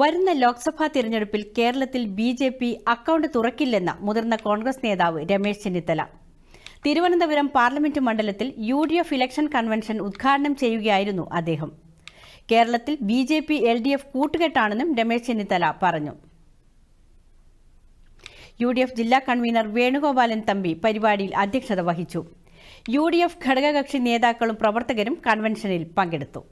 വരുന്ന ലോക്സഭാ തിരഞ്ഞെടുപ്പിൽ കേരളത്തിൽ ബി ജെ പി അക്കൌണ്ട് തുറക്കില്ലെന്ന മുതിർന്ന കോൺഗ്രസ് നേതാവ് രമേശ് ചെന്നിത്തല തിരുവനന്തപുരം പാർലമെന്റ് മണ്ഡലത്തിൽ U D F election convention ഉദ്ഘാടനം ചെയ്യുകയായിരുന്നു അദ്ദേഹം കേരളത്തിൽ B J P L D F കൂട്ടുകെട്ടാണെന്നും രമേശ് ചെന്നിത്തല പറഞ്ഞു യു ഡി എഫ് ജില്ലാ കൺവീനർ വേണുഗോപാലൻ തമ്പി പരിപാടിയിൽ അധ്യക്ഷത വഹിച്ചു യു ഡി എഫ് ഘടകകക്ഷി നേതാക്കളും പ്രവർത്തകരും കൺവെൻഷനിൽ പങ്കെടുത്തു